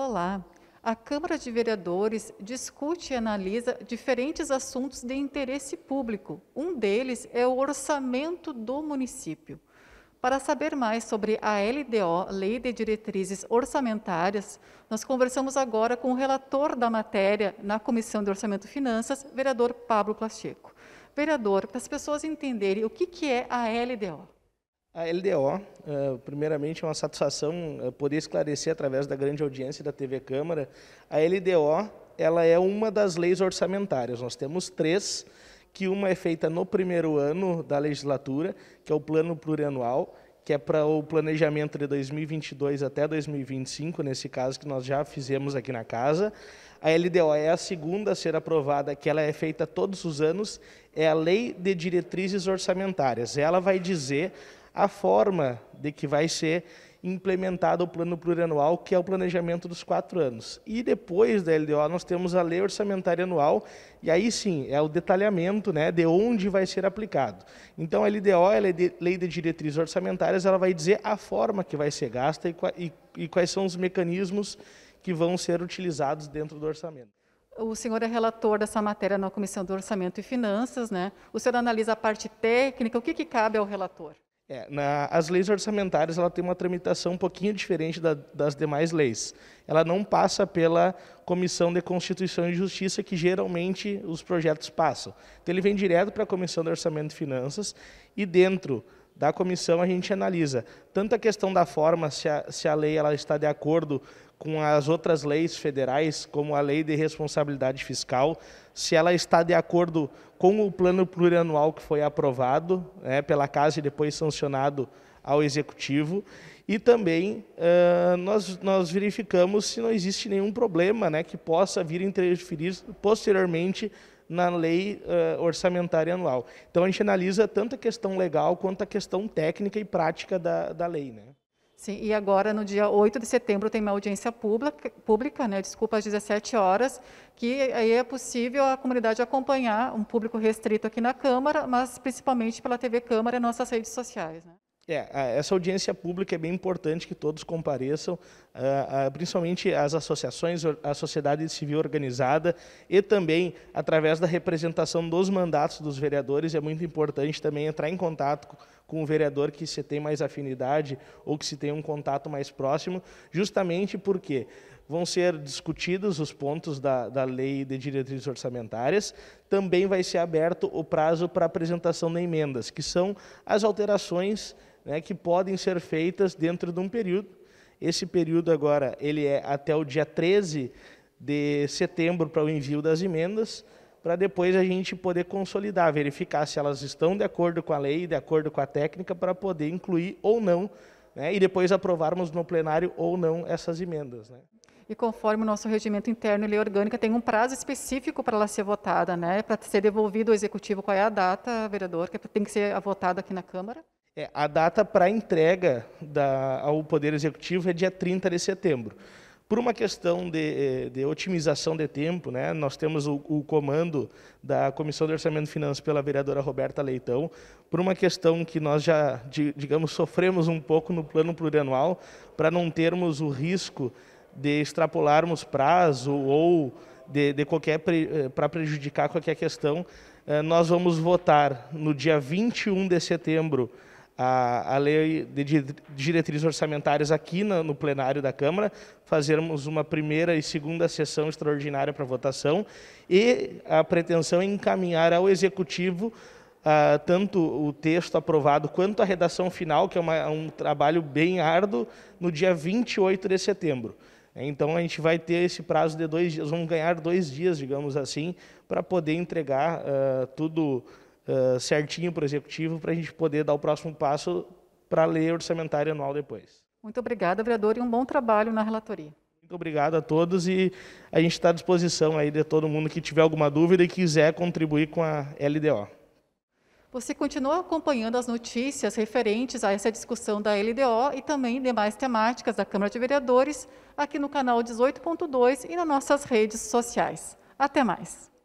Olá! A Câmara de Vereadores discute e analisa diferentes assuntos de interesse público. Um deles é o orçamento do município. Para saber mais sobre a LDO, Lei de Diretrizes Orçamentárias, nós conversamos agora com o relator da matéria na Comissão de Orçamento e Finanças, vereador Pablo Placheco. Vereador, para as pessoas entenderem o que, que é a LDO. A LDO, eh, primeiramente, é uma satisfação eh, poder esclarecer através da grande audiência da TV Câmara. A LDO ela é uma das leis orçamentárias. Nós temos três, que uma é feita no primeiro ano da legislatura, que é o plano plurianual, que é para o planejamento de 2022 até 2025, nesse caso que nós já fizemos aqui na casa. A LDO é a segunda a ser aprovada, que ela é feita todos os anos, é a Lei de Diretrizes Orçamentárias. Ela vai dizer a forma de que vai ser implementado o plano plurianual, que é o planejamento dos quatro anos. E depois da LDO, nós temos a lei orçamentária anual, e aí sim, é o detalhamento né, de onde vai ser aplicado. Então, a LDO, a é Lei de Diretrizes Orçamentárias, ela vai dizer a forma que vai ser gasta e quais são os mecanismos que vão ser utilizados dentro do orçamento. O senhor é relator dessa matéria na Comissão do Orçamento e Finanças, né? O senhor analisa a parte técnica, o que, que cabe ao relator? É, na, as leis orçamentárias ela tem uma tramitação um pouquinho diferente da, das demais leis. Ela não passa pela Comissão de Constituição e Justiça, que geralmente os projetos passam. Então, ele vem direto para a Comissão de Orçamento e Finanças, e dentro da comissão a gente analisa tanto a questão da forma, se a, se a lei ela está de acordo com as outras leis federais, como a lei de responsabilidade fiscal, se ela está de acordo com o plano plurianual que foi aprovado né, pela Casa e depois sancionado ao Executivo. E também uh, nós, nós verificamos se não existe nenhum problema né, que possa vir interferir posteriormente na lei uh, orçamentária anual. Então a gente analisa tanto a questão legal quanto a questão técnica e prática da, da lei. Né? Sim, e agora no dia 8 de setembro tem uma audiência pública, pública né, desculpa, às 17 horas, que aí é possível a comunidade acompanhar um público restrito aqui na Câmara, mas principalmente pela TV Câmara e nossas redes sociais. Né? É, essa audiência pública é bem importante que todos compareçam, ah, ah, principalmente as associações, a sociedade civil organizada e também através da representação dos mandatos dos vereadores. É muito importante também entrar em contato com o vereador que você tem mais afinidade ou que se tem um contato mais próximo, justamente porque vão ser discutidos os pontos da, da lei de diretrizes orçamentárias. Também vai ser aberto o prazo para apresentação de emendas, que são as alterações né, que podem ser feitas dentro de um período. Esse período agora ele é até o dia 13 de setembro para o envio das emendas para depois a gente poder consolidar, verificar se elas estão de acordo com a lei, de acordo com a técnica, para poder incluir ou não, né, e depois aprovarmos no plenário ou não essas emendas. Né. E conforme o nosso regimento interno e lei orgânica, tem um prazo específico para ela ser votada, né, para ser devolvido ao executivo. Qual é a data, vereador, que tem que ser votada aqui na Câmara? É, a data para entrega da, ao Poder Executivo é dia 30 de setembro por uma questão de, eh, de otimização de tempo, né? nós temos o, o, comando da Comissão de Orçamento e Finanças pela vereadora Roberta Leitão, por uma questão que nós já, digamos, sofremos um pouco no plano plurianual, para não termos o risco de extrapolarmos prazo ou de, de qualquer eh, para prejudicar qualquer questão, eh, nós vamos votar no dia 21 de setembro a, a lei de diretrizes orçamentárias aqui na, no plenário da Câmara, fazermos uma primeira e segunda sessão extraordinária para votação e a pretensão é encaminhar ao Executivo ah, tanto o texto aprovado quanto a redação final, que é uma, um trabalho bem árduo, no dia 28 de setembro. Então, a gente vai ter esse prazo de dois dias, vamos ganhar dois dias, digamos assim, para poder entregar uh, tudo ah, certinho para o executivo para a gente poder dar o próximo passo para a lei orçamentária anual depois. Muito obrigada, vereador, e um bom trabalho na relatoria. Muito obrigado a todos e a gente está à disposição aí de todo mundo que tiver alguma dúvida e quiser contribuir com a LDO. Você continua acompanhando as notícias referentes a essa discussão da LDO e também demais temáticas da Câmara de Vereadores aqui no canal 18.2 e nas nossas redes sociais. Até mais.